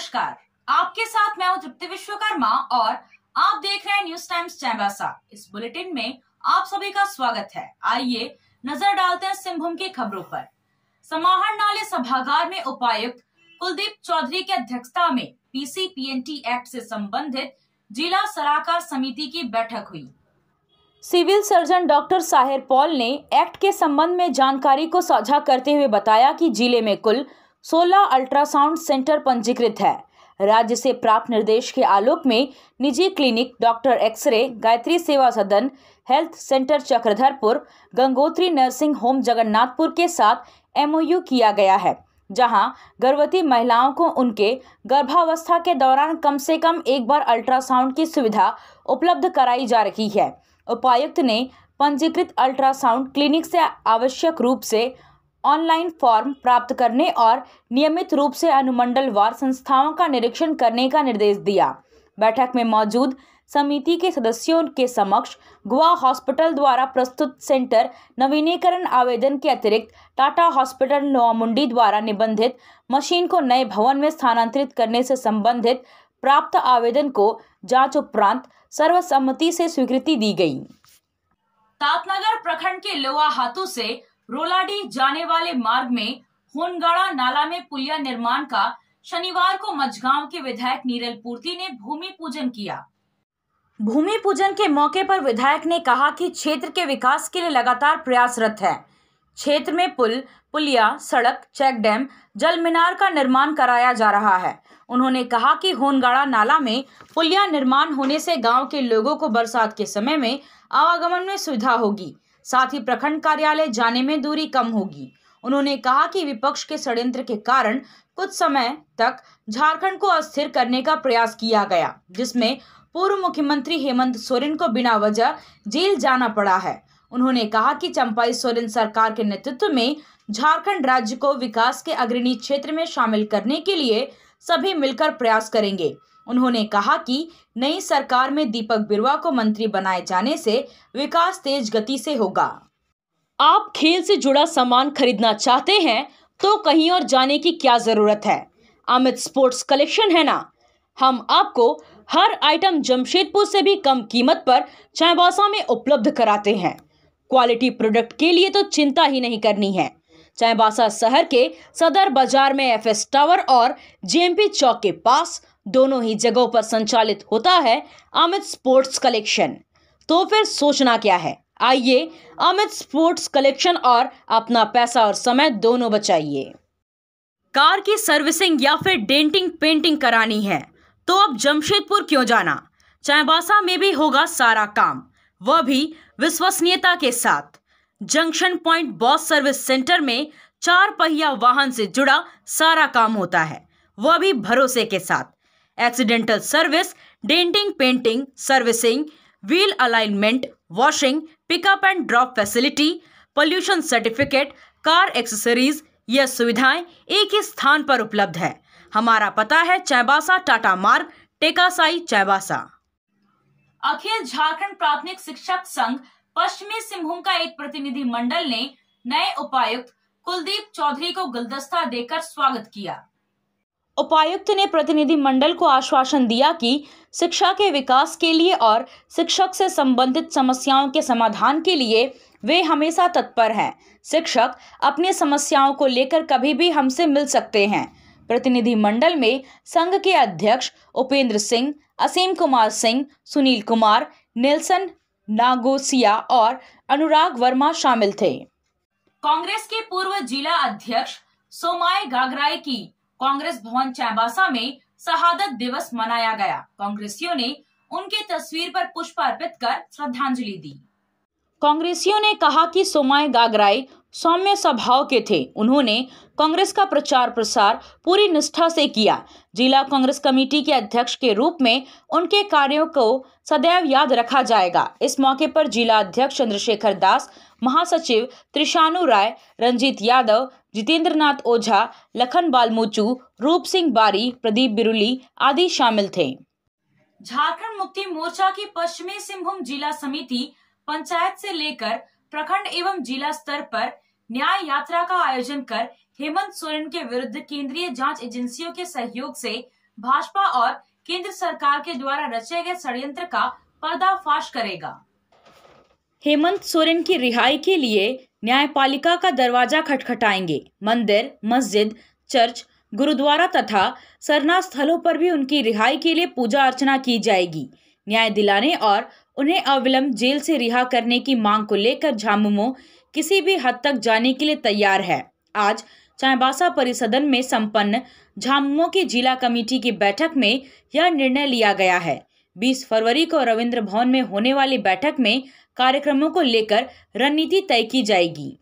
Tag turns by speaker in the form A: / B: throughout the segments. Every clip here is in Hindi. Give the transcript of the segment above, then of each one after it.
A: नमस्कार आपके साथ मैं हूं तृप्ति विश्वकर्मा और आप देख रहे हैं न्यूज टाइम्स चैम्बासा इस बुलेटिन में आप सभी का स्वागत है आइए नजर डालते हैं सिंहभूम की खबरों पर समाहरणालय नाले सभागार में उपायुक्त कुलदीप चौधरी की अध्यक्षता में पीसीपीएनटी एक्ट से संबंधित जिला सलाहकार समिति की बैठक हुई civil surgeon doctor Sahir Paul ने एक्ट के संबंध में जानकारी को साझा करते हुए बताया कि जिले में कुल 16 अल्ट्रासाउंड सेंटर पंजीकृत है राज्य से प्राप्त निर्देश के आलोक में निजी clinic doctor x ray Gayatri Seva Sadan health centre Chakradharpur Gangotri nursing home Jagannathpur के साथ एमओयू किया गया है जहां गर्भवती महिलाओं को उनके गर्भावस्था के दौरान कम से कम एक बार अल्ट्रासाउंड की सुविधा उपलब्ध कराई जा रही है उपायुक्त ने पंजीकृत अल्ट्रासाउंड क्लिनिक से आवश्यक रूप से ऑनलाइन फॉर्म प्राप्त करने और नियमित रूप से अनुमंडलवार संस्थाओं का निरीक्षण करने का निर्देश दिया बैठक में मौजूद समिति के सदस्यों के समक्ष गोवा हॉस्पिटल द्वारा प्रस्तुत सेंटर नवीनीकरण आवेदन के अतिरिक्त टाटा हॉस्पिटल नोआमुंडी द्वारा निबंधित मशीन को नए भवन में स्थानांतरित करने से संबंधित प्राप्त आवेदन को जांच उपरांत सर्वसम्मति से स्वीकृति दी गई तातनगर प्रखंड के लोहा हाथों से रोलाडी जाने वाले मार्ग में होनगाड़ा नाला में पुलिया निर्माण का शनिवार को मझगांव के विधायक नीरल पूर्ति ने भूमि पूजन किया भूमि पूजन के मौके पर विधायक ने कहा कि क्षेत्र के विकास के लिए लगातार प्रयासरत है क्षेत्र में पुल पुलिया सड़क चेक डैम जल मीनार का निर्माण कराया जा रहा है उन्होंने कहा कि होनगाड़ा नाला में पुलिया निर्माण होने से गांव के लोगों को बरसात के समय में आवागमन में सुविधा होगी साथ ही प्रखंड कार्यालय जाने में दूरी कम होगी उन्होंने कहा कि विपक्ष के षड्यंत्र के कारण कुछ समय तक झारखंड को अस्थिर करने का प्रयास किया गया जिसमें पूर्व मुख्यमंत्री हेमंत सोरेन को बिना वजह जेल जाना पड़ा है उन्होंने कहा कि चंपाई सोरेन सरकार के नेतृत्व में झारखंड राज्य को विकास के अग्रणी क्षेत्र में शामिल करने के लिए सभी मिलकर प्रयास करेंगे उन्होंने कहा कि नई सरकार में दीपक बिरुवा को मंत्री बनाए जाने से विकास तेज गति से होगा आप खेल से जुड़ा सामान खरीदना चाहते हैं तो कहीं और जाने की क्या ज़रूरत है अमित स्पोर्ट्स कलेक्शन है ना हम आपको हर आइटम जमशेदपुर से भी कम कीमत पर चाईबासा में उपलब्ध कराते हैं क्वालिटी प्रोडक्ट के लिए तो चिंता ही नहीं करनी है चाईबासा शहर के सदर बाजार में एफएस टावर और जेएमपी चौक के पास दोनों ही जगहों पर संचालित होता है अमित स्पोर्ट्स कलेक्शन तो फिर सोचना क्या है आइए अमित स्पोर्ट्स कलेक्शन और अपना पैसा और समय दोनों बचाइए कार की सर्विसिंग या फिर डेंटिंग पेंटिंग करानी है तो अब जमशेदपुर क्यों जाना चाईबासा में भी होगा सारा काम वह भी विश्वसनीयता के साथ junction point Bosch service centre में चार पहिया वाहन से जुड़ा सारा काम होता है वह भी भरोसे के साथ accidental service denting painting servicing wheel alignment washing pickup and drop facility pollution certificate car accessories यह सुविधाएं एक ही स्थान पर उपलब्ध है हमारा पता है चैबासा टाटा मार्ग टेकासाई चैबासा अखिल झारखंड प्राथमिक शिक्षक संघ पश्चिमी सिंहभूम का एक प्रतिनिधि मंडल ने नए उपायुक्त कुलदीप चौधरी को गुलदस्ता देकर स्वागत किया उपायुक्त ने प्रतिनिधि मंडल को आश्वासन दिया कि शिक्षा के विकास के लिए और शिक्षक से संबंधित समस्याओं के समाधान के लिए वे हमेशा तत्पर हैं शिक्षक अपनी समस्याओं को लेकर कभी भी हमसे मिल सकते हैं प्रतिनिधि मंडल में संघ के अध्यक्ष उपेंद्र सिंह असीम कुमार सिंह सुनील कुमार नेल्सन नागोसिया और अनुराग वर्मा शामिल थे कांग्रेस के पूर्व जिला अध्यक्ष सोमाय गागराय की कांग्रेस भवन चाबासा में शहादत दिवस मनाया गया कांग्रेसियों ने उनकी तस्वीर पर पुष्प अर्पित कर श्रद्धांजलि दी कांग्रेसियों ने कहा कि सोमाय गागराई सौम्य स्वभाव के थे उन्होंने कांग्रेस का प्रचार प्रसार पूरी निष्ठा से किया जिला कांग्रेस कमेटी के अध्यक्ष के रूप में उनके कार्यों को सदैव याद रखा जाएगा इस मौके पर जिला अध्यक्ष चंद्रशेखर दास महासचिव त्रिशानु राय रंजीत यादव जितेंद्र नाथ ओझा लखन बालमुचू रूप सिंह बारी प्रदीप बिरुली आदि शामिल थे झारखंड मुक्ति मोर्चा की पश्चिमी सिंहभूम जिला समिति पंचायत से लेकर प्रखंड एवं जिला स्तर पर न्याय यात्रा का आयोजन कर हेमंत सोरेन के विरुद्ध केंद्रीय जांच एजेंसियों के सहयोग से भाजपा और केंद्र सरकार के द्वारा रचे गए षडयंत्र का पर्दाफाश करेगा हेमंत सोरेन की रिहाई के लिए न्यायपालिका का दरवाजा खटखटाएंगे मंदिर मस्जिद चर्च गुरुद्वारा तथा सरना स्थलों पर भी उनकी रिहाई के लिए पूजा अर्चना की जाएगी न्याय दिलाने और उन्हें अविलंब जेल से रिहा करने की मांग को लेकर झामुमो किसी भी हद तक जाने के लिए तैयार है आज चाईबासा परिसदन में संपन्न झामुमो की जिला कमेटी की बैठक में यह निर्णय लिया गया है 20 फरवरी को रविंद्र भवन में होने वाली बैठक में कार्यक्रमों को लेकर रणनीति तय की जाएगी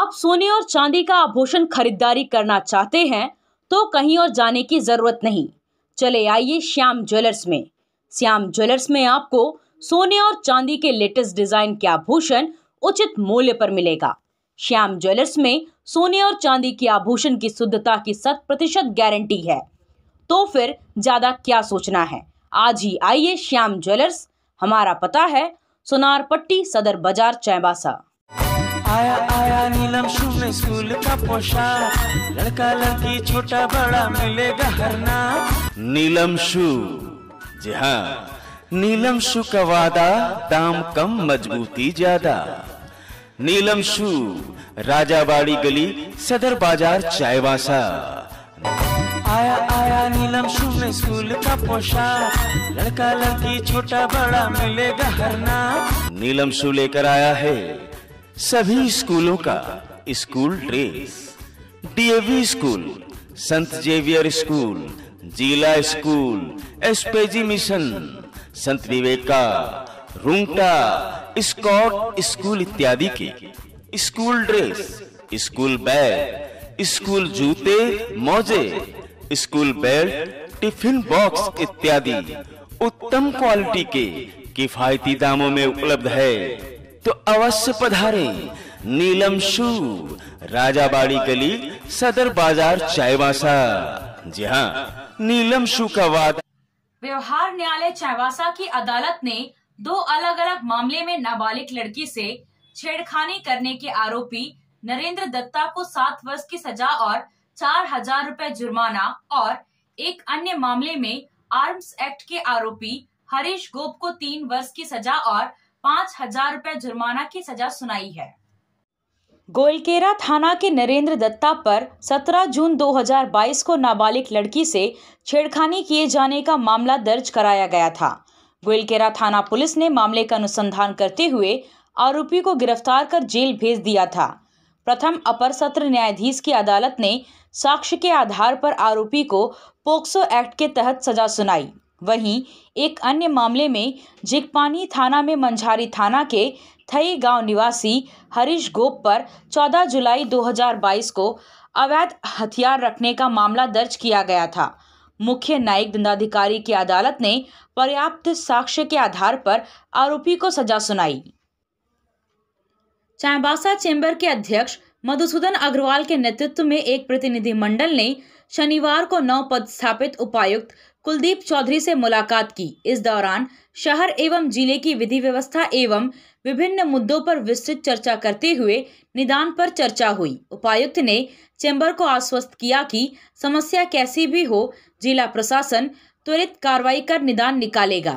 A: आप सोने और चांदी का आभूषण खरीदारी करना चाहते हैं तो कहीं और जाने की जरूरत नहीं चले आइए श्याम ज्वेलर्स में श्याम ज्वेलर्स में आपको सोने और चांदी के लेटेस्ट डिजाइन के आभूषण उचित मूल्य पर मिलेगा श्याम ज्वेलर्स में सोने और चांदी के आभूषण की शुद्धता की शत प्रतिशत गारंटी है तो फिर ज्यादा क्या सोचना है आज ही आइए श्याम ज्वेलर्स हमारा पता है सोनार पट्टी सदर बाजार चैबासा
B: आया आया नीलम शून्य स्कूल का पोशाक लड़का लड़की छोटा बड़ा मिलेगा हरना नीलम शू हाँ नीलम शु का वादा दाम कम मजबूती ज्यादा नीलम शु राजाबाड़ी गली सदर बाजार चायवासा आया आया नीलम शु में स्कूल का पोशाक लड़का लड़की छोटा बड़ा मिलेगा हर नाम नीलम शु लेकर आया है सभी स्कूलों का school dress DAV school Sant Xavier school जिला school SPG mission Sant Viveka Rungta Scott school इत्यादि के school dress school bag school जूते मोजे स्कूल बेल्ट टिफिन बॉक्स इत्यादि उत्तम क्वालिटी के किफायती दामों में उपलब्ध है तो अवश्य पधारे नीलम शू राजाबाड़ी गली सदर बाजार चायवासा जी हाँ नीलम शू
A: व्यवहार न्यायालय चाईवासा की अदालत ने दो अलग अलग मामले में नाबालिग लड़की से छेड़खानी करने के आरोपी नरेंद्र दत्ता को सात वर्ष की सजा और चार हजार रूपए जुर्माना और एक अन्य मामले में आर्म्स एक्ट के आरोपी हरीश गोप को तीन वर्ष की सजा और पाँच हजार रूपए जुर्माना की सजा सुनाई है गोलकेरा थाना के नरेंद्र दत्ता पर 17 जून 2022 को नाबालिग लड़की से छेड़खानी किए जाने का मामला दर्ज कराया गया था गोलकेरा थाना पुलिस ने मामले का अनुसंधान करते हुए आरोपी को गिरफ्तार कर जेल भेज दिया था प्रथम अपर सत्र न्यायाधीश की अदालत ने साक्ष्य के आधार पर आरोपी को पोक्सो एक्ट के तहत सजा सुनाई वहीं एक अन्य मामले में जिगपानी थाना में मंझारी थाना के थई गांव निवासी हरीश गोप पर 14 जुलाई 2022 को अवैध हथियार रखने का मामला दर्ज किया गया था मुख्य न्यायिक दंडाधिकारी की अदालत ने पर्याप्त साक्ष्य के आधार पर आरोपी को सजा सुनाई चाईबासा चेंबर के अध्यक्ष मधुसूदन अग्रवाल के नेतृत्व में एक प्रतिनिधिमंडल ने शनिवार को पद पदस्थापित उपायुक्त कुलदीप चौधरी से मुलाकात की इस दौरान शहर एवं जिले की विधि व्यवस्था एवं विभिन्न मुद्दों पर विस्तृत चर्चा करते हुए निदान पर चर्चा हुई उपायुक्त ने चैम्बर को आश्वस्त किया कि समस्या कैसी भी हो जिला प्रशासन त्वरित कार्रवाई कर निदान निकालेगा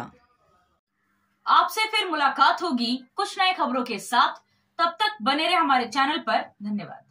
A: आपसे फिर मुलाकात होगी कुछ नए खबरों के साथ तब तक बने रहे हमारे चैनल पर धन्यवाद